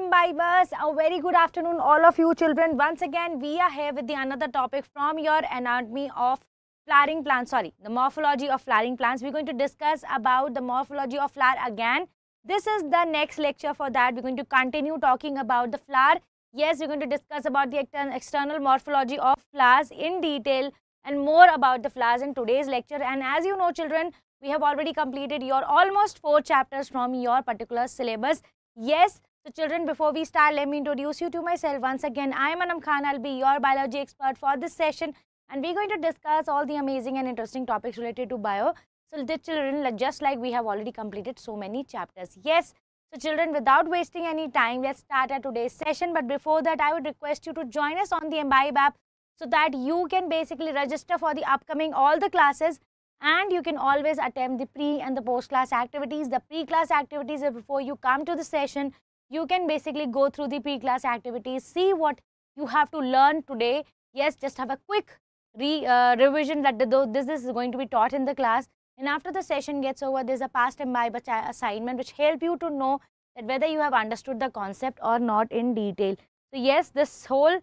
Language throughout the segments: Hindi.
imbibers a very good afternoon all of you children once again we are here with the another topic from your anatomy of flowering plants sorry the morphology of flowering plants we're going to discuss about the morphology of flower again this is the next lecture for that we're going to continue talking about the flower yes we're going to discuss about the external morphology of flowers in detail and more about the flowers in today's lecture and as you know children we have already completed your almost four chapters from your particular syllabus yes so children, before we start, let me introduce you to myself once again. I am Anam Khan. I'll be your biology expert for this session and we're going to discuss all the amazing and interesting topics related to bio. So the children, just like we have already completed so many chapters. Yes, so children, without wasting any time, let's start our today's session. But before that, I would request you to join us on the Imbibe app so that you can basically register for the upcoming all the classes and you can always attempt the pre and the post class activities. The pre class activities before you come to the session you can basically go through the pre-class activities, see what you have to learn today. Yes, just have a quick re, uh, revision that the, this is going to be taught in the class. And after the session gets over, there's a past and by assignment which help you to know that whether you have understood the concept or not in detail. So yes, this whole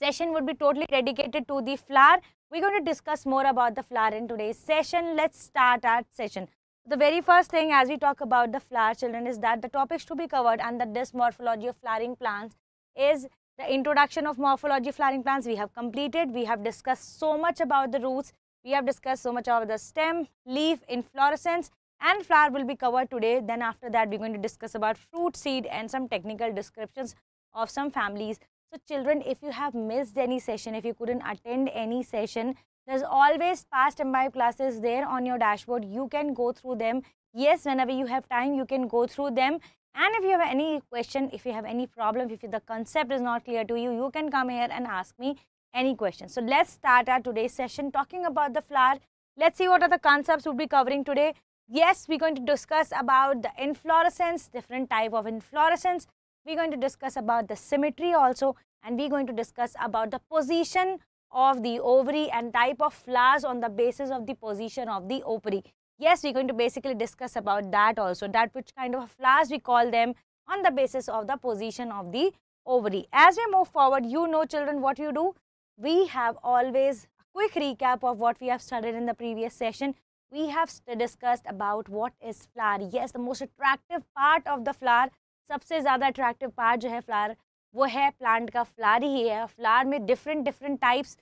session would be totally dedicated to the flower. We're going to discuss more about the flower in today's session. Let's start our session. The very first thing as we talk about the flower children is that the topics to be covered and the dysmorphology of flowering plants is the introduction of morphology of flowering plants we have completed. We have discussed so much about the roots. We have discussed so much about the stem, leaf, inflorescence and flower will be covered today. Then after that, we're going to discuss about fruit seed and some technical descriptions of some families. So children, if you have missed any session, if you couldn't attend any session, there's always past imbibe classes there on your dashboard. You can go through them. Yes, whenever you have time, you can go through them. And if you have any question, if you have any problem, if the concept is not clear to you, you can come here and ask me any question. So let's start our today's session talking about the flower. Let's see what are the concepts we'll be covering today. Yes, we're going to discuss about the inflorescence, different type of inflorescence. We're going to discuss about the symmetry also and we're going to discuss about the position of the ovary and type of flowers on the basis of the position of the ovary. Yes, we're going to basically discuss about that also, that which kind of flowers we call them on the basis of the position of the ovary. As we move forward, you know children what you do. We have always a quick recap of what we have studied in the previous session. We have discussed about what is flower. Yes, the most attractive part of the flower, सबसे ज़्यादा attractive part जो है flower वो है प्लांट का फ्लार ही है फ्लार में different different types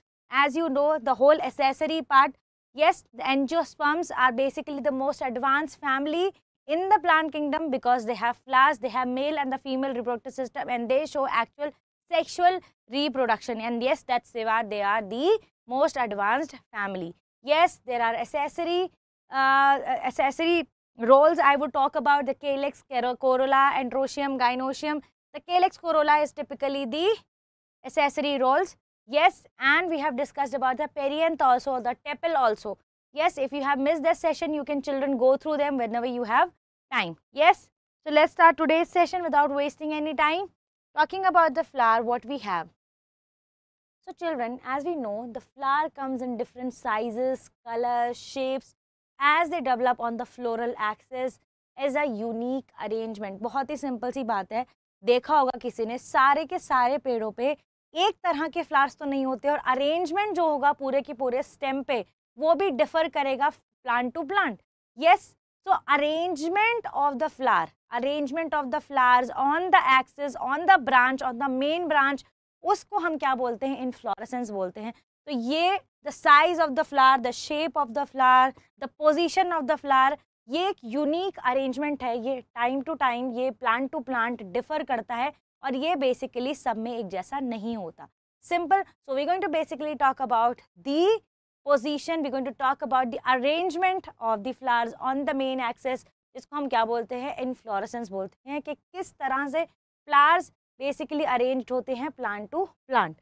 as you know the whole accessory part yes angiosperms are basically the most advance family in the plant kingdom because they have flowers they have male and the female reproductive system and they show actual sexual reproduction and yes that सेवा they are the most advanced family yes there are accessory accessory roles I would talk about the calyx corolla androecium gynoecium The calyx corolla is typically the accessory rolls. Yes, and we have discussed about the perianth also, the tepal also. Yes, if you have missed this session, you can children go through them whenever you have time. Yes, so let's start today's session without wasting any time. Talking about the flower, what we have. So children, as we know, the flower comes in different sizes, colors, shapes. As they develop on the floral axis is a unique arrangement. बहुत ही simple सी बात है देखा होगा किसी ने सारे के सारे पेड़ों पे एक तरह के फ्लावर्स तो नहीं होते और अरेंजमेंट जो होगा पूरे के पूरे स्टेम पे वो भी डिफर करेगा plant to plant yes so arrangement of the flower arrangement of the flowers on the axis on the branch on the main branch उसको हम क्या बोलते हैं इन फ्लोरेसेंस बोलते हैं तो ये the size of the flower the shape of the flower the position of the flower ये एक यूनिक अरेंजमेंट है ये टाइम टू टाइम ये प्लांट टू प्लांट डिफर करता है और ये बेसिकली सब में एक जैसा नहीं होता simple so we going to basically talk about the position we going to talk about the arrangement of the flowers on the main axis जिसको हम क्या बोलते हैं फ्लोरसेंस बोलते हैं कि किस तरह से फ्लावर्स बेसिकली अरेंज होते हैं plant to plant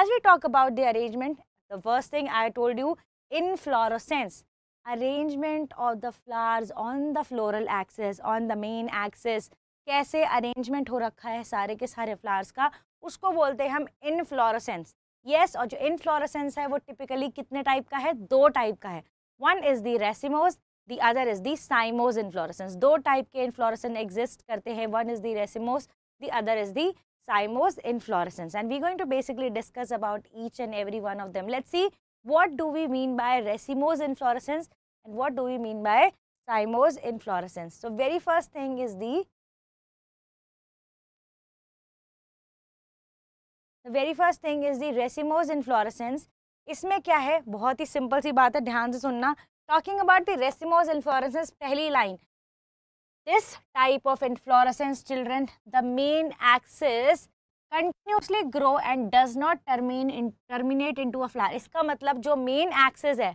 as we talk about the arrangement the first thing I told you inflorescence arrangement of the flowers on the floral axis on the main axis कैसे अरेंजमेंट हो रखा है सारे के सारे फ्लावर्स का उसको बोलते हैं हम इनफ्लोरसेंस यस और जो इनफ्लोरसेंस है वो टिपिकली कितने टाइप का है दो टाइप का है one is the racemose the other is the cymose inflorescence दो टाइप के इनफ्लोरसेंस एग्जिस्ट करते हैं one is the racemose the other is the cymose inflorescence and we going to basically discuss about each and every one of them let's see what do we mean by racemose inflorescence and what do we mean by cymose inflorescence. So, very first thing is the The very first thing is the racemose inflorescence. इसमें क्या है बहुत ही सिंपल सी बात है ध्यान से सुनना talking about the racemose inflorescence पहली line this type of inflorescence children the main axis continuously grow and does not टर्मीन terminate into a flower इसका मतलब जो मेन एक्सेस है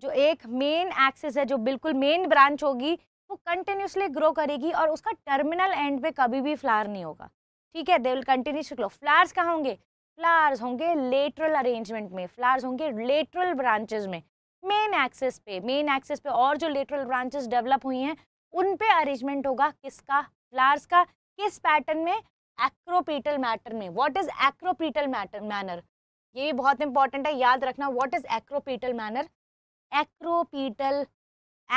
जो एक मेन एक्सेस है जो बिल्कुल मेन ब्रांच होगी वो कंटिन्यूसली ग्रो करेगी और उसका टर्मिनल एंड पे कभी भी फ्लावर नहीं होगा ठीक है they will continuous grow flowers कहाँ होंगे फ्लावर्स होंगे लेटरल अरेंजमेंट में फ्लावर्स होंगे लेटरल ब्रांचेज में मेन एक्सेस पे मेन एक्सेस पे और जो लेटरल ब्रांचेस डेवलप हुई हैं उन पे अरेंजमेंट होगा किसका फ्लावर्स का किस पैटर्न में एक्रोपीटल मैटर में what is acropetal matter manner ये भी बहुत इंपॉर्टेंट है याद रखना what is acropetal manner acropetal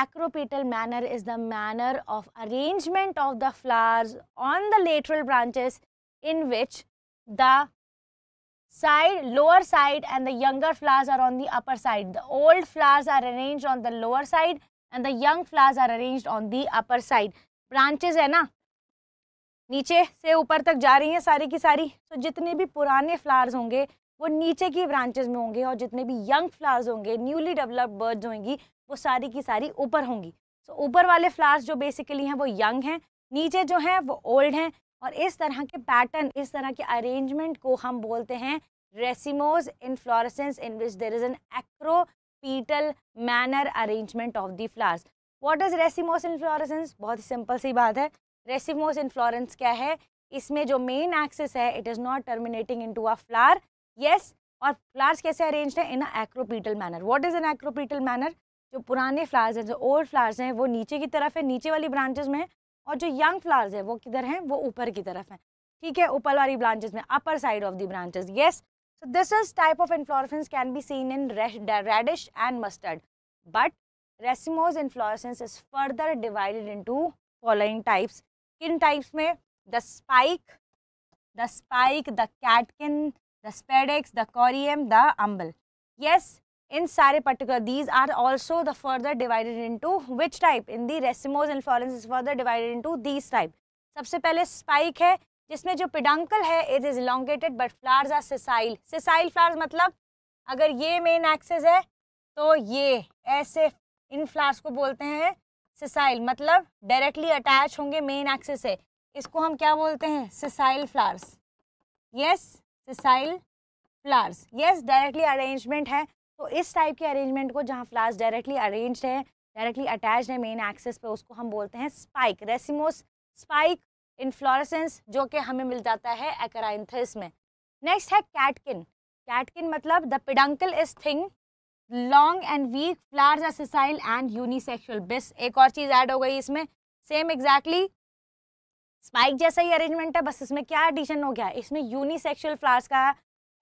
acropetal manner is the manner of arrangement of the flowers on the lateral branches in which the side lower side and the younger flowers are on the upper side the old flowers are arrange on the lower side and the young flowers are arrange on the upper side branches है ना नीचे से ऊपर तक जा रही हैं सारी की सारी तो जितने भी पुराने फ्लावर्स होंगे वो नीचे की ब्रांचेस में होंगे और जितने भी यंग फ्लावर्स होंगे न्यूली डेवलप्ड बर्ड्स होंगी वो सारी की सारी ऊपर होंगी सो so, ऊपर वाले फ्लावर्स जो बेसिकली हैं वो यंग हैं नीचे जो हैं वो ओल्ड हैं और इस तरह के पैटर्न इस तरह के अरेंजमेंट को हम बोलते हैं racemose inflorescence in which there is an acropetal manner arrangement of the flowers what is racemose inflorescence बहुत ही सिंपल सी बात है रेसिमोस फ्लोरेंस क्या है इसमें जो मेन एक्सिस है it is not terminating into a flower yes और फ्लावर्स कैसे अरेंज हैं in acropetal manner what is an acropetal manner जो पुराने फ्लावर्स हैं जो ओल्ड फ्लावर्स हैं वो नीचे की तरफ है नीचे वाली ब्रांचेज में और जो यंग फ्लावर्स है वो किधर हैं वो ऊपर की तरफ हैं ठीक है ऊपर वाली ब्रांचेज में upper side of the branches yes so this is type of inflorescence can be seen in radish and mustard but racemose inflorescence is further divided into following types किन टाइप्स में the spike the spike the catkin the spadix the corymb the umbel yes इन सारे particular these are also the further divided into which type in the racemose inflorescence is further divided into these type सबसे पहले स्पाइक है जिसमें जो पिडंकल है it is elongated but flowers are sessile sessile flowers मतलब अगर ये मेन एक्सेस है तो ये ऐसे इन फ्लावर्स को बोलते हैं सिसाइल मतलब डायरेक्टली अटैच होंगे मेन एक्सिस से इसको हम क्या बोलते हैं sessile flowers yes sessile flowers yes directly arrangement है तो इस टाइप के अरेंजमेंट को जहाँ फ्लावर्स डायरेक्टली अरेंज है डायरेक्टली अटैच है मेन एक्सेस पे उसको हम बोलते हैं स्पाइक रेसिमोस स्पाइक इनफ्लोरेसेंस जो कि हमें मिल जाता है एकराइंथस में नेक्स्ट है कैटकिन कैटकिन मतलब the peduncle is thin long and weak flowers are sessile and unisexual बिस एक और चीज़ ऐड हो गई इसमें सेम एग्जैक्टली स्पाइक जैसा ही अरेंजमेंट है बस इसमें क्या एडिशन हो गया इसमें यूनिसेक्सुअल फ्लावर्स का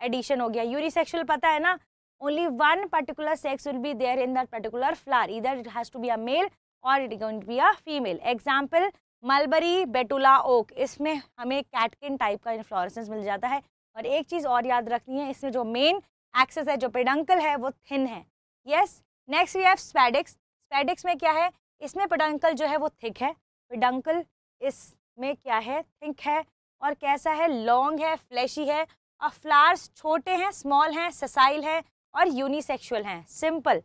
एडिशन हो गया यूनिसेक्सुअल पता है ना only one particular sex will be there in that particular flower इधर it has to be a male और it going to be a female example mulberry betula oak इसमें हमें कैटकिन टाइप का इन्फ्लोरेसेंस मिल जाता है और एक चीज़ और याद रखनी है इसमें जो मेन एक्सेस है जो पेडंकल है वो थिन है yes next we have spadix spadix में क्या है इसमें पेडंकल जो है वो थिक है पेडंकल इसमें क्या है थिंक है और कैसा है लॉन्ग है फ्लैशी है और फ्लावर्स छोटे हैं स्मॉल हैं ससाइल हैं और यूनिसेक्शुअल हैं simple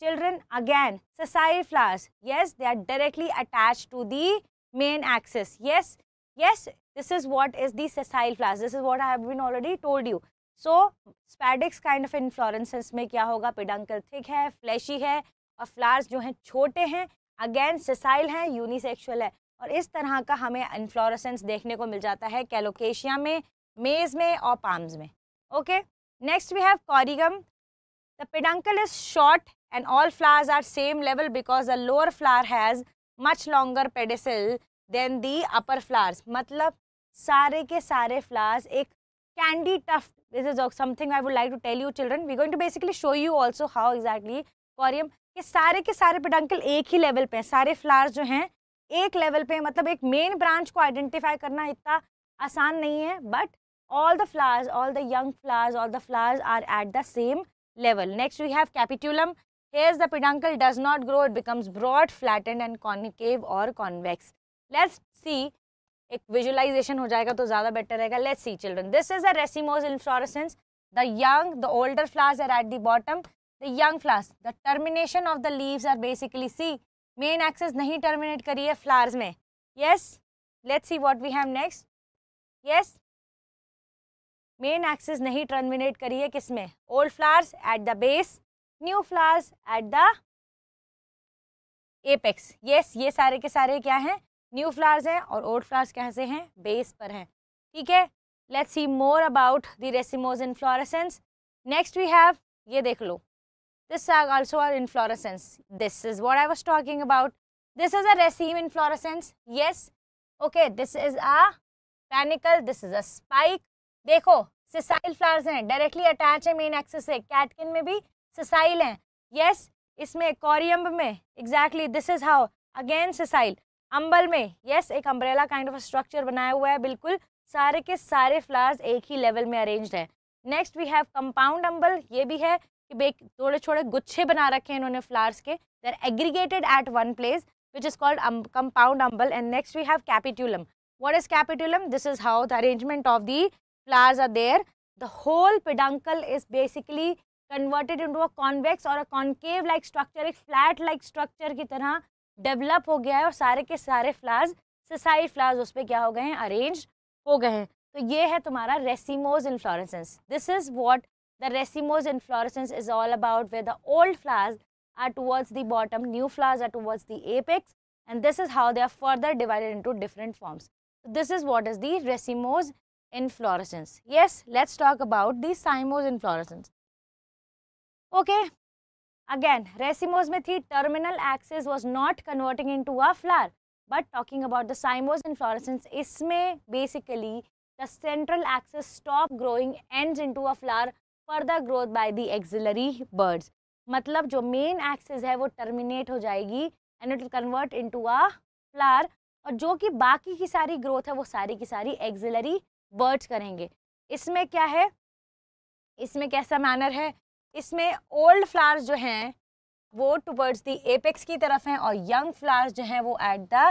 children again sessile flowers yes they are directly attached to the main axis yes yes this is what is the sessile flowers this is what I have been already told you so spadix kind of inflorescences में क्या होगा पिडंकल थिक है फ्लैशी है और फ्लावर्स जो हैं छोटे हैं अगेन सिसाइल हैं यूनिसेक्सुअल है और इस तरह का हमें इन्फ्लोरेसेंस देखने को मिल जाता है कैलोकेशिया में मेज़ में और पाम्स में okay next we have corymb the peduncle is short and all flowers are same level because the lower flower has much longer pedicel than the upper flowers मतलब सारे के सारे फ्लावर्स एक कैंडी टफ this is something I would like to tell you children we going to basically show you also how exactly corymb के सारे के सारे पेडंकल एक ही लेवल पे हैं सारे फ्लावर्स जो हैं एक लेवल पे मतलब एक मेन ब्रांच को आइडेंटिफाई करना इतना आसान नहीं है but all the flowers all the young flowers all the flowers are at the same level next we have capitulum here the peduncle does not grow it becomes broad flattened and concave और कॉन्वेक्स लेट्स सी एक विजुअलाइजेशन हो जाएगा तो ज़्यादा बेटर रहेगा let's see children this is a racemose inflorescence the young the older flowers are at the bottom the young flowers the termination of the leaves are basically see main axis नहीं टर्मिनेट करी है फ्लावर्स में yes let's see what we have next yes main axis नहीं टर्मिनेट करी है किस में old flowers at the base new flowers at the apex yes ये सारे के सारे क्या हैं न्यू फ्लावर्स हैं और ओल्ड फ्लावर्स कैसे हैं बेस पर हैं ठीक है let's see more about the racemose inflorescence next we have ये देख लो this are also are inflorescence this is what I was talking about this is a raceme inflorescence yes okay this is a panicle this is a spike देखो सिसाइल फ्लावर्स हैं डायरेक्टली अटैच है मेन एक्सेस से कैटकिन में भी सिसाइल हैं यस yes, इसमें कॉरियम्ब में exactly this is how again sessile umbel में यस yes, एक अम्बरेला काइंड ऑफ स्ट्रक्चर बनाया हुआ है बिल्कुल सारे के सारे फ्लावर्स एक ही लेवल में अरेंज है next we have compound umbel ये भी है कि थोड़े छोटे गुच्छे बना रखे हैं इन्होंने फ्लावर्स के they are aggregated at one place which is called compound umbel and next we have capitulum what is capitulum this is how the arrangement of the flowers are there the whole peduncle is basically converted into a convex और अ कॉन्केव लाइक स्ट्रक्चर एक फ्लैट लाइक स्ट्रक्चर की तरह डेवलप हो गया है और सारे के सारे फ्लार्स सोसाइड फ्लावर्स उस पर क्या हो गए हैं अरेंज हो गए हैं तो ये है तुम्हारा racemose inflorescence this is what the racemose inflorescence is all about way the old flowers are towards the bottom new flowers are towards the apex and this is how they are further divided to different forms this is what is the racemose inflorescence yes let's talk about the cymose inflorescence okay again racemose में the terminal axis was not converting into a flower but talking about the cymose inflorescence इसमें basically the central axis stop growing and into a flower further growth by the axillary buds मतलब जो मेन एक्सेस है वो टर्मिनेट हो जाएगी and it will convert into a flower और जो कि बाकी की सारी ग्रोथ है वो सारी की सारी एक्जिलरी बर्ड्स करेंगे इसमें क्या है इसमें कैसा मैनर है इसमें ओल्ड फ्लावर्स जो हैं वो टुवर्ड्स दी एपेक्स की तरफ हैं और यंग फ्लावर्स जो हैं वो एट द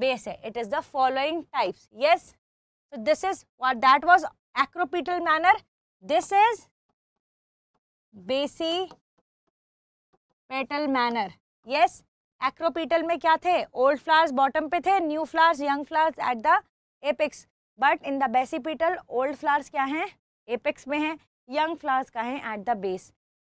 बेस है it is the following types yes तो this is what that was acropetal manner this is basipetal manner yes acropetal में क्या थे ओल्ड फ्लावर्स बॉटम पे थे new flowers young flowers at the apex but in the basipetal old flowers क्या हैं एपेक्स में हैं यंग फ्लावर्स का हैं at the base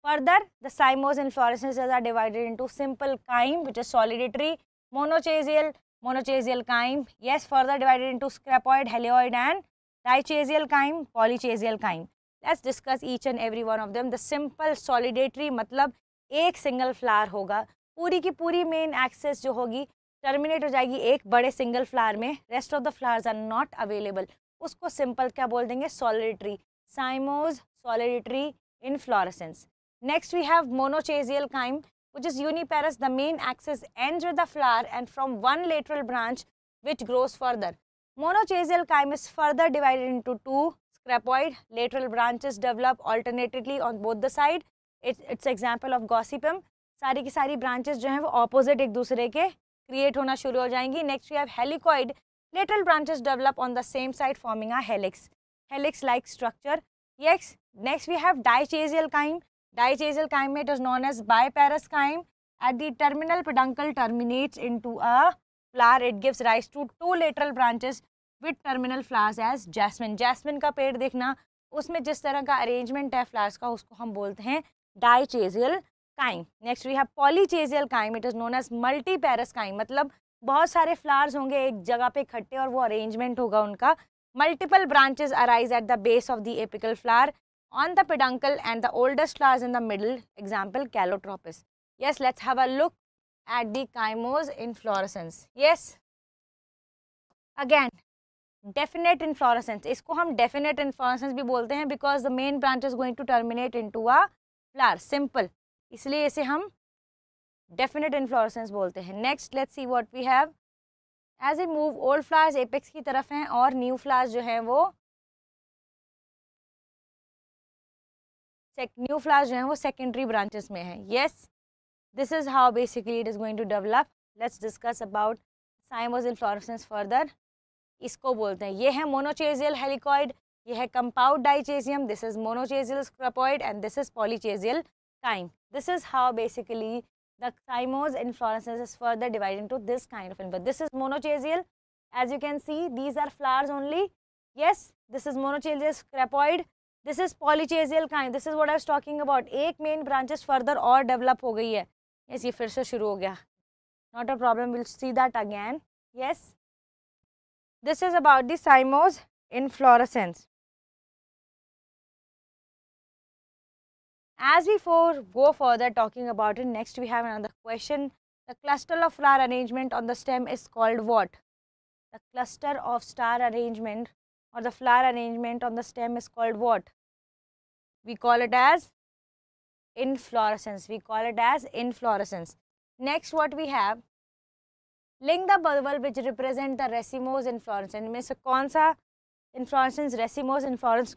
Further, the cymose inflorescences are divided into simple cyme, which is solitary, monochaseal, monochaseal cyme. Yes, further divided into scrapoid, helioid, and dichaseal cyme, polychaseal cyme. Let's discuss each and every one of them. The simple solitary matlab ek single flower hoga puri ki puri main axis jo hogi terminate हो जाएगी एक बड़े सिंगल फ्लावर में rest of the flowers are not available उसको सिंपल क्या बोल देंगे solitary cymose solitary inflorescence Next, we have monochasial chyme, which is uniparous. The main axis ends with the flower and from one lateral branch, which grows further. Monochasial chyme is further divided into two scrapoid. Lateral branches develop alternately on both the side. It's, it's example of gossipum. सारी की सारी ब्रांचेस जो हैं वो ऑपोजिट एक दूसरे के क्रिएट होना शुरू हो जाएंगी next we have helicoid lateral branches develop on the same side forming a helix helix like structure next we have dichaseal chyme Diachasal chymate is known as biparous chyme. At the terminal peduncle terminates into a flower. It gives rise to two lateral branches with terminal flowers as jasmine. Jasmine का पेड़ देखना उसमें जिस तरह का अरेंजमेंट है फ्लावर्स का उसको हम बोलते हैं dichasial cyme next we have polychasial cyme it is known as multiparous cyme मतलब बहुत सारे फ्लार्स होंगे एक जगह पे इकट्ठे और वो अरेंजमेंट होगा उनका multiple branches arise at the base of the apical flower on the peduncle and the oldest flowers in the middle, example Calotropis. Yes, let's have a look at the chymose inflorescence. Yes, again, definite inflorescence. isko hum definite inflorescence bhi bolte hain because the main branch is going to terminate into a flower, simple. isliye ise hum definite inflorescence bolte hain Next, let's see what we have. As we move, old flowers apex ki taraf hain aur new flowers jo hain wo new flowers जो हैं वो सेकेंडरी ब्रांचेस में हैं yes this is how basically it is going to develop let's discuss about cymose inflorescence further इसको बोलते हैं ये है मोनोचेजियल हेलिकॉइड ये है compound dichasium this is monochasial scorpioid and this is polychasial cyme this is how basically the chymodes inflorescence is further divided into this kind of but this is monochasial as you can see these are flowers only yes this is monochasial scorpioid this is polychasial kind this is what I talking about एक मेन ब्रांचेस फर्दर और डेवलप हो गई है यस yes, ये फिर से शुरू हो गया not a problem will see that again yes this is about the cymose inflorescence as we for go further talking about it next we have another question the cluster of flower arrangement on the stem is called what the cluster of star arrangement or the flower arrangement on the stem is called what? We call it as inflorescence. We call it as inflorescence. Next what we have, link the bulbul which represent the racemose inflorescence. में से कौन सा inflorescence racemose inflorescence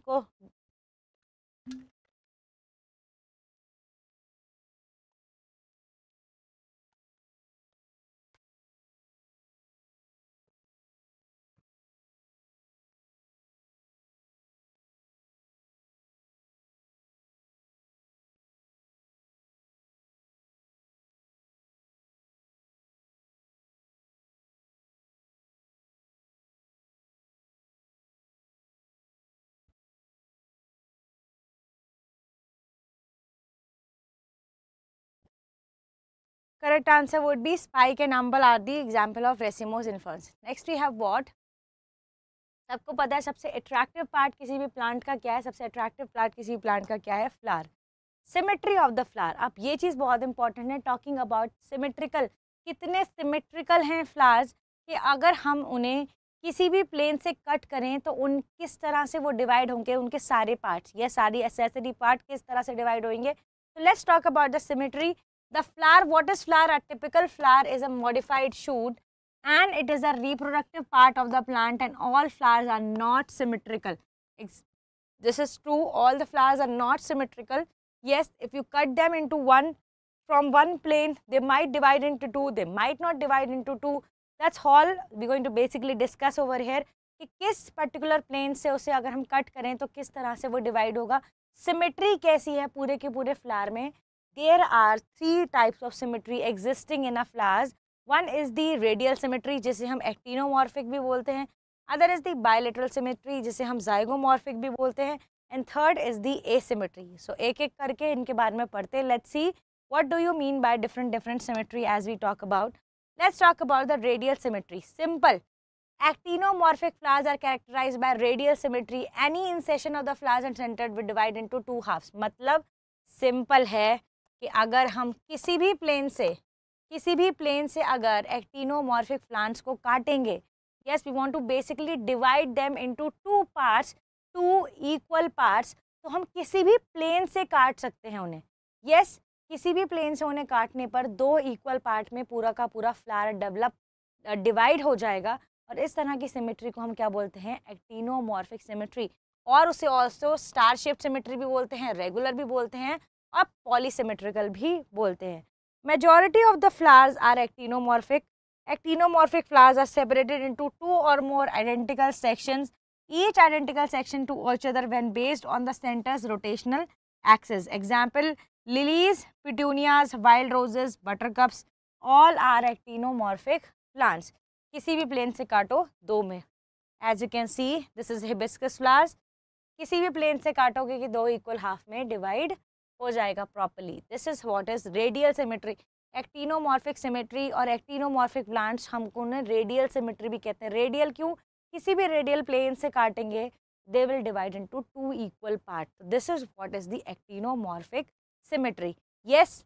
Correct answer would be spike and umbel are the example of racemose influence. Next we have what? सबको पता है सबसे अट्रैक्टिव पार्ट किसी भी प्लांट का क्या है सबसे अट्रैक्टिव प्लांट किसी भी प्लांट का क्या है flower symmetry of the flower अब ये चीज़ बहुत इंपॉर्टेंट है टॉकिंग अबाउट सिमेट्रिकल कितने सिमेट्रिकल हैं फ्लार्स कि अगर हम उन्हें किसी भी प्लेन से कट करें तो उन किस तरह से वो डिवाइड होंगे उनके सारे पार्ट्स या सारी एसेसरी पार्ट किस तरह से डिवाइड होंगे तो let's talk about the symmetry The flower, what is flower? A typical flower is a modified shoot and it is a reproductive part of the plant and all flowers are not symmetrical. It's, this is true, all the flowers are not symmetrical. Yes, if you cut them into one, from one plane, they might divide into two, they might not divide into two. That's all we're going to basically discuss over here. कि किस पर्टिकुलर प्लेन से उसे अगर हम कट करें तो किस तरह से वो डिवाइड होगा सिमेट्री कैसी है पूरे के पूरे फ्लावर में there are three types of symmetry existing in a flowers one is the radial symmetry जिसे हम actinomorphic भी बोलते हैं other is the bilateral symmetry जिसे हम zygomorphic भी बोलते हैं and third is the asymmetry so एक एक करके इनके बारे में पढ़ते हैं let's see what do you mean by different different symmetry as we talk about let's talk about the radial symmetry simple actinomorphic flowers are characterized by radial symmetry any insertion of the flowers and centered will divide into two halves मतलब सिंपल है कि अगर हम किसी भी प्लेन से किसी भी प्लेन से अगर एक्टिनोमॉर्फिक प्लांट्स को काटेंगे yes we want to basically divide them into two parts two equal parts तो हम किसी भी प्लेन से काट सकते हैं उन्हें यस yes, किसी भी प्लेन से उन्हें काटने पर दो इक्वल पार्ट में पूरा का पूरा फ्लावर डेवलप डिवाइड हो जाएगा और इस तरह की सिमेट्री को हम क्या बोलते हैं एक्टिनोमॉर्फिक सिमेट्री और उसे ऑल्सो स्टार शेप सिमेट्री भी बोलते हैं रेगुलर भी बोलते हैं आप पॉलीसीमेट्रिकल भी बोलते हैं majority of the flowers are actinomorphic actinomorphic flowers are separated into two or more identical sections each identical section to all other when based on the centres rotational axis example lilies petunias wild roses buttercups all are actinomorphic plants किसी भी प्लेन से काटो दो में as you can see this is hibiscus flowers किसी भी प्लेन से काटोगे कि दो इक्वल हाफ में डिवाइड हो जाएगा properly this is what is radial symmetry actinomorphic symmetry और एक्टिनोमॉर्फिक प्लांट्स हमको उन्हें रेडियल सिमेट्री भी कहते हैं रेडियल क्यों किसी भी रेडियल प्लेन से काटेंगे they will divide into two equal part this is what is the actinomorphic symmetry yes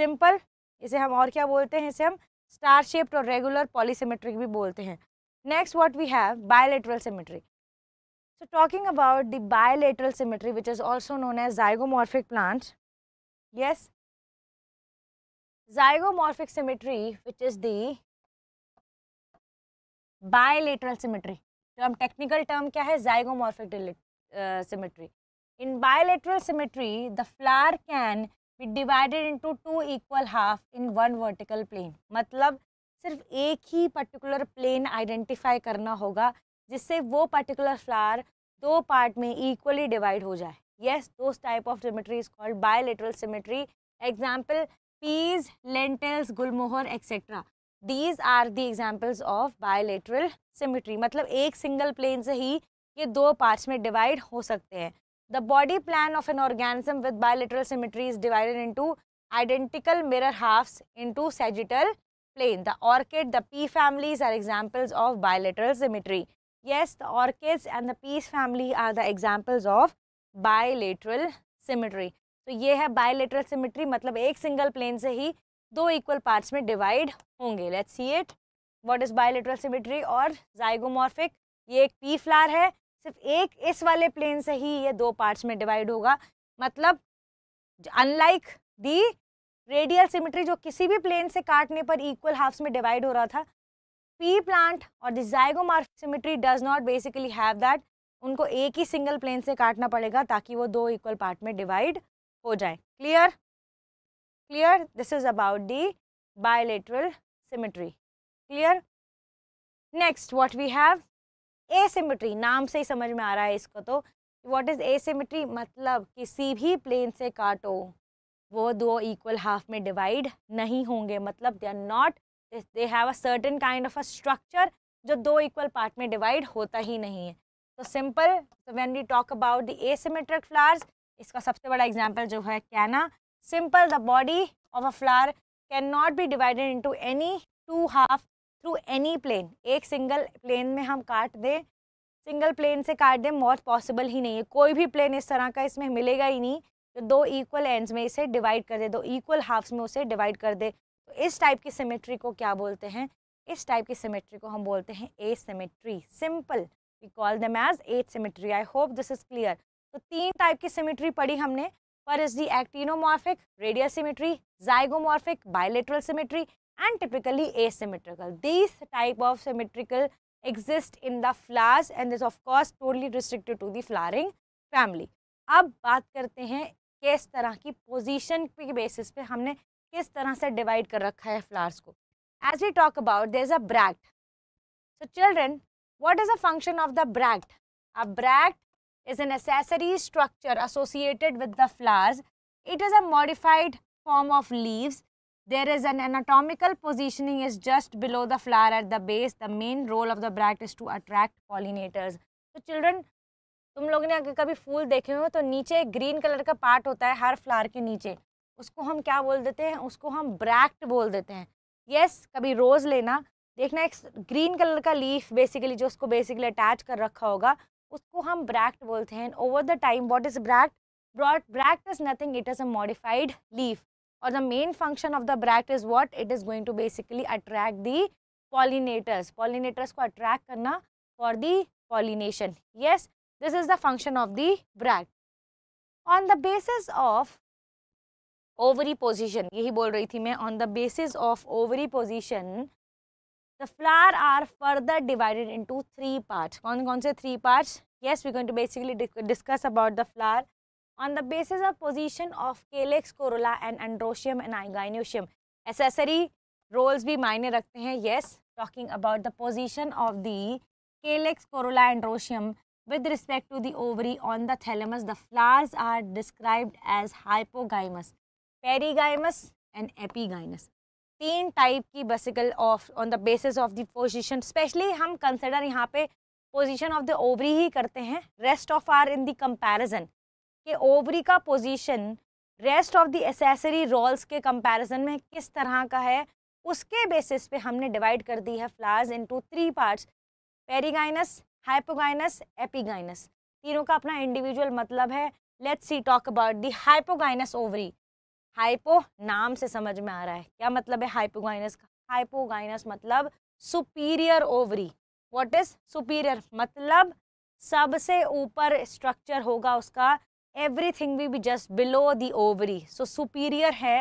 simple इसे हम और क्या बोलते हैं इसे हम स्टार शेप्ड और रेगुलर पॉलीसीमेट्रिक भी बोलते हैं next what we have bilateral symmetry So talking about the bilateral symmetry, which is also known as zygomorphic plants, yes, zygomorphic symmetry, which is the bilateral symmetry. Term technical term क्या है zygomorphic uh, symmetry. In bilateral symmetry, the flower can be divided into two equal half in one vertical plane. मतलब सिर्फ एक ही पर्टिकुलर प्लेन आइडेंटिफाई करना होगा जिससे वो पर्टिकुलर फ्लावर दो पार्ट में इक्वली डिवाइड हो जाए येस दो type of symmetry is called bilateral symmetry example peas lentils gulmohar etcetera these are the examples of bilateral symmetry मतलब एक सिंगल प्लेन से ही ये दो पार्ट्स में डिवाइड हो सकते हैं the body plan of an organism with bilateral symmetry is divided two identical mirror halves into sagittal plane the orchid the pea families are examples of bilateral symmetry Yes, the orchids and the peas family are the examples of bilateral symmetry. तो so, ये है बायोलेटरल सिमेट्री मतलब एक सिंगल प्लेन से ही दो इक्वल पार्ट्स में डिवाइड होंगे let's see it what is bilateral symmetry और जाइगोमॉर्फिक ये एक पी फ्लार है सिर्फ एक इस वाले प्लेन से ही ये दो पार्ट्स में डिवाइड होगा मतलब अनलाइक दी रेडियल सिमेट्री जो किसी भी प्लेन से काटने पर इक्वल हाफ्स में डिवाइड हो रहा था पी प्लांट और the zygomorph does not basically have that उनको एक ही सिंगल प्लेन से काटना पड़ेगा ताकि वो दो इक्वल पार्ट में डिवाइड हो जाए clear clear this is about the bilateral symmetry clear next what we have asymmetry नाम से ही समझ में आ रहा है इसको तो व्हाट इज एसिमेट्री मतलब किसी भी प्लेन से काटो वो दो इक्वल हाफ में डिवाइड नहीं होंगे मतलब they are not they have a certain kind of a structure जो दो इक्वल पार्ट में डिवाइड होता ही नहीं है तो simple when we talk about the asymmetric flowers इसका सबसे बड़ा एग्जाम्पल जो है canna simple the body of a flower can not be divided into any two half through any plane एक सिंगल प्लेन में हम काट दें सिंगल प्लेन से काट दें मौत पॉसिबल ही नहीं है कोई भी प्लेन इस तरह का इसमें मिलेगा ही नहीं जो दो इक्वल एंड्स में इसे डिवाइड कर दे दो इक्वल हाफ्स में उसे डिवाइड कर दे तो इस टाइप की सिमेट्री को क्या बोलते हैं इस टाइप की सिमेट्री को हम बोलते हैं asymmetry simple we call them as asymmetry I hope this is clear तो तीन टाइप की सिमेट्री पढ़ी हमने पर is the actinomorphic radial symmetry zygomorphic bilateral symmetry and typically asymmetrical this type of symmetrical exist in the flowers and this of course totally restricted to the flowering family अब बात करते हैं किस तरह की पोजीशन के बेसिस पे हमने किस तरह से डिवाइड कर रखा है फ्लावर्स को as we talk about there is a bract so children what is a function of the bract a bract is a necessary structure associated with the flowers it is a modified form of leaves there is an anatomical positioning is just below the flower at the base the main role of the bract is to attract pollinators तो चिल्ड्रन तुम लोगों ने अगर कभी फूल देखे हो तो नीचे ग्रीन कलर का पार्ट होता है हर फ्लावर के नीचे उसको हम क्या बोल देते हैं उसको हम ब्रैक्ट बोल देते हैं यस yes, कभी रोज़ लेना देखना एक ग्रीन कलर का लीफ बेसिकली जो उसको बेसिकली अटैच कर रखा होगा उसको हम ब्रैक्ट बोलते हैं over the time what is bract broad bract is nothing it is a modified leaf और the main function of the bract is what it is going to basically attract the pollinators pollinators को अट्रैक्ट करना for the pollination yes this is the function of the bract on the basis of ovary position यही बोल रही थी मैं on the basis of ovary position the flour are further divided into three part कौन कौन से three part yes we going to basically discuss about the flower on the basis of position of calyx corolla and androecium and gynoecium accessory whorls भी मायने रखते हैं yes talking about the position of the calyx corolla androecium with respect to the ovary on the thalamus the flowers are described as hypogynous perigynous and epigynous तीन टाइप की बेसिकल of on the basis of the position especially हम कंसिडर यहाँ पे पोजिशन ऑफ द ओवरी ही करते हैं rest of are in the comparison कि ओवरी का position rest of the accessory whorls के कंपेरिजन में किस तरह का है उसके बेसिस पे हमने डिवाइड कर दी है flowers into three parts perigynous hypogynous epigynous तीनों का अपना इंडिविजुअल मतलब है let's see talk about the hypogynous ovary hypo नाम से समझ में आ रहा है क्या मतलब है हाइपोगाइनस का हाइपोगाइनस मतलब superior ovary what is superior मतलब सबसे ऊपर स्ट्रक्चर होगा उसका everything will be just below the ovary so superior है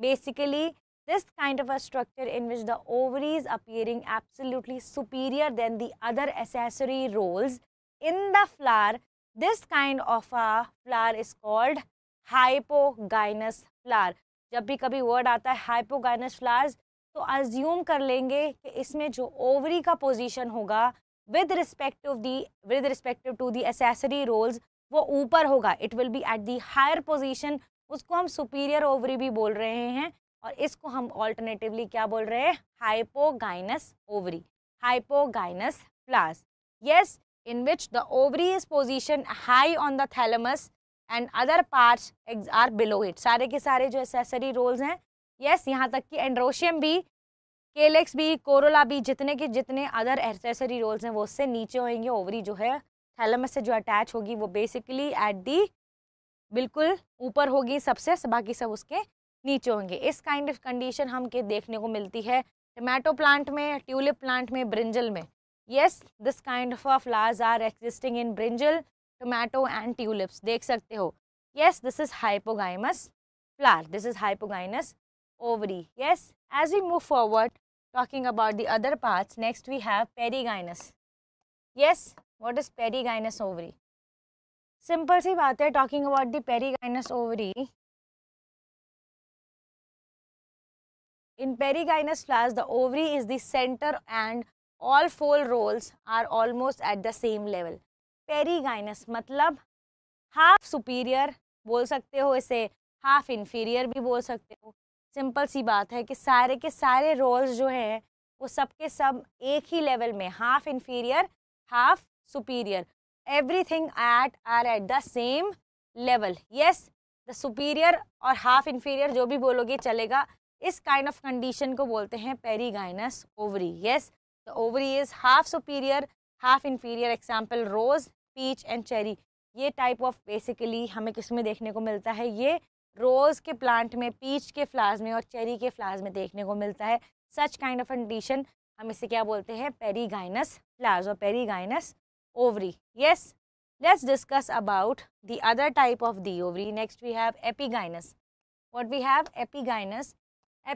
basically this kind of a structure in which the ovary is appearing absolutely superior then the other accessory whorls in the flower this kind of a flower is called hypogynous flower जब भी कभी वर्ड आता है हाइपोगाइनस फ्लार्स तो अज्यूम कर लेंगे कि इसमें जो ओवरी का पोजीशन होगा with respect to the with respective to the accessory whorls वो ऊपर होगा it will be at the higher position उसको हम सुपीरियर ओवरी भी बोल रहे हैं और इसको हम ऑल्टरनेटिवली क्या बोल रहे हैं hypogynous ovary hypogynous flowers yes in which the ovary is position high on the thalamus and other parts are below it सारे के सारे जो एसेसरी रोल्स हैं यस yes, यहाँ तक कि एंड्रोशियम भी केलेक्स भी कोरोला भी जितने के जितने अदर एसेसरी रोल्स हैं वो उससे नीचे होंगे ओवरी जो है थैलमस से जो अटैच होगी वो बेसिकली एट दी बिल्कुल ऊपर होगी सबसे बाकी सब उसके नीचे होंगे इस काइंड ऑफ कंडीशन हम के देखने को मिलती है टमाटो प्लांट में ट्यूलिप प्लांट में ब्रिंजल में yes this kind of flowers are existing in brinjal tomato and tulips देख सकते हो yes this is hypogynous flower this is hypogynous ovary yes as we move forward talking about the other part next we have perigynous yes what is perigynous ovary simple सी बात है talking about the perigynous ovary in perigynous flowers the ovary is देंटर and all four whorls are almost at the same level perigynous मतलब हाफ सुपीरियर बोल सकते हो इसे हाफ इन्फीरियर भी बोल सकते हो सिंपल सी बात है कि सारे के सारे रोल्स जो हैं वो सब के सब एक ही लेवल में half inferior half superior everything at are at the same level yes the superior और हाफ इन्फीरियर जो भी बोलोगे चलेगा इस काइंड ऑफ कंडीशन को बोलते हैं perigynous ovary yes the ovary is half superior half inferior example rose peach and cherry ये टाइप ऑफ बेसिकली हमें किस में देखने को मिलता है ये रोज़ के प्लांट में पीच के फ्लावर्स में और चेरी के फ्लावर्स में देखने को मिलता है सच काइंड ऑफ कंडीशन हम इसे क्या बोलते हैं पेरीगाइनस फ्लावर्स और perigynous ovary yes let's discuss about the other type of the ovary next we have epigynous what we have epigynous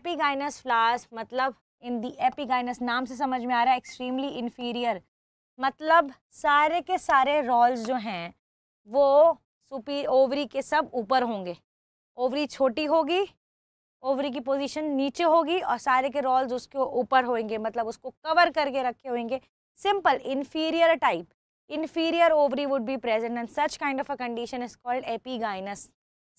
epigynous flowers मतलब इन दी एपीगाइनस नाम से समझ में आ रहा है एक्सट्रीमली इन्फीरियर मतलब सारे के सारे रोल्स जो हैं वो सुपी ओवरी के सब ऊपर होंगे ओवरी छोटी होगी ओवरी की पोजीशन नीचे होगी और सारे के रोल्स उसके ऊपर होंगे मतलब उसको कवर करके रखे होंगे simple inferior type inferior ovary would be present and such kind of a condition is called epigynous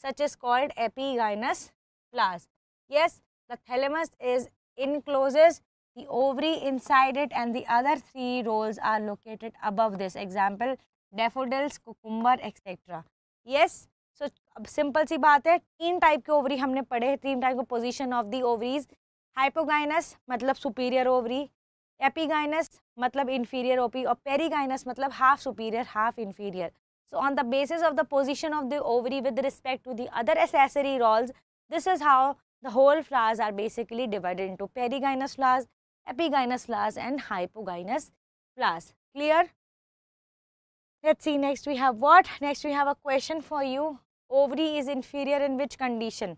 such is called epigynous flowers yes the thalamus is encloses the ovary inside it and the other three rolls are located above this. Example, daffodils, cucumber, etc. Yes, so simple सी बात है type of ovary. ओवरी हमने पढ़े हैं type of position of the ovaries: hypogynous, hypogynous superior ovary; epigynous, epigynous inferior inferior or perigynous, perigynous half superior, half inferior. So on the basis of the position of the ovary with respect to the other accessory rolls, this is how the whole flowers are basically divided into perigynous flowers, epigynous class and hypogynous class. Clear? Let's see next we have what? Next we have a question for you. Ovary is inferior in which condition?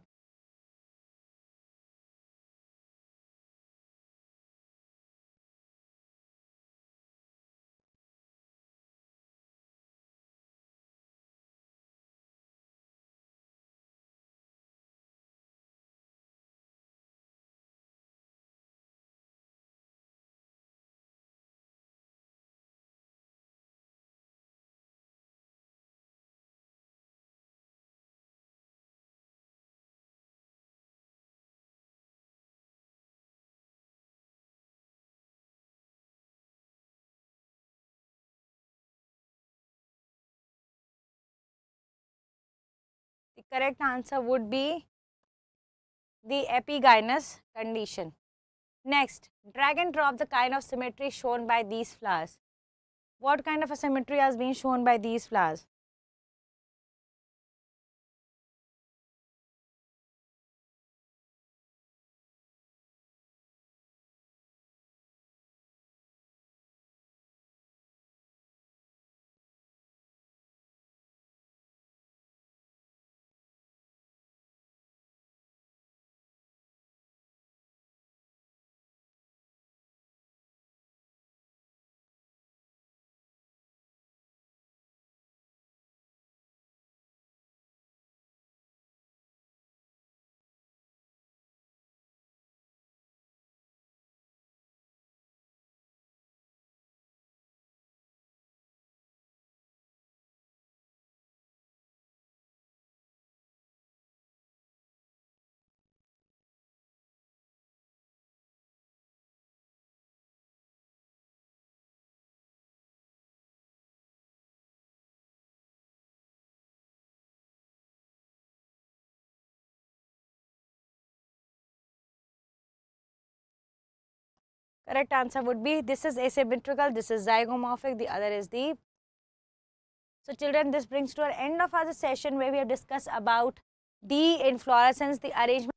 correct answer would be the epigynous condition. Next, drag and drop the kind of symmetry shown by these flowers. What kind of a symmetry has been shown by these flowers? Correct answer would be this is asymmetrical, this is zygomorphic, the other is the. So children, this brings to our end of our session where we have discussed about the inflorescence, the arrangement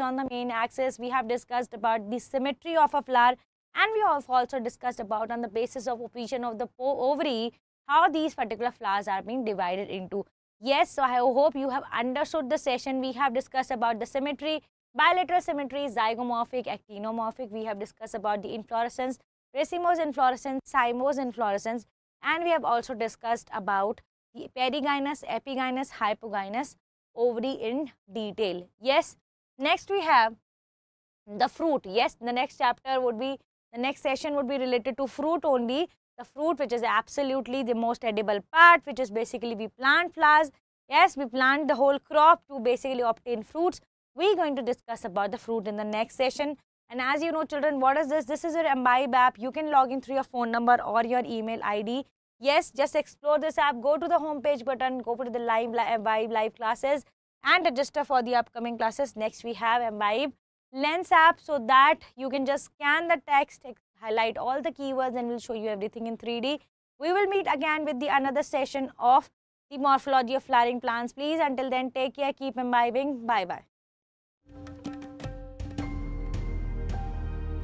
on the main axis. We have discussed about the symmetry of a flower and we have also discussed about on the basis of opinion of the ovary how these particular flowers are being divided into. Yes, so I hope you have understood the session. We have discussed about the symmetry, Bilateral symmetry, zygomorphic, actinomorphic. We have discussed about the inflorescence, racemose inflorescence, cymose inflorescence. And we have also discussed about the perigynous, epigynous, hypogynous ovary in detail. Yes, next we have the fruit. Yes, the next chapter would be, the next session would be related to fruit only. The fruit which is absolutely the most edible part which is basically we plant flowers. Yes, we plant the whole crop to basically obtain fruits we're going to discuss about the fruit in the next session. And as you know, children, what is this? This is your Imbibe app. You can log in through your phone number or your email ID. Yes, just explore this app. Go to the homepage button. Go to the live, live, live, classes and register for the upcoming classes. Next, we have Imbibe Lens app so that you can just scan the text, highlight all the keywords and we'll show you everything in 3D. We will meet again with the another session of the morphology of flowering plants. Please, until then, take care, keep imbibing. Bye-bye.